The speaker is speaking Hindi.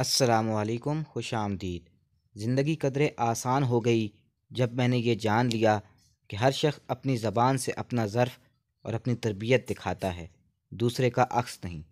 असलकम खुश आमदीद ज़िंदगी कदरें आसान हो गई जब मैंने ये जान लिया कि हर शख्स अपनी ज़बान से अपना ज़र्फ़ और अपनी तरबियत दिखाता है दूसरे का अक्स नहीं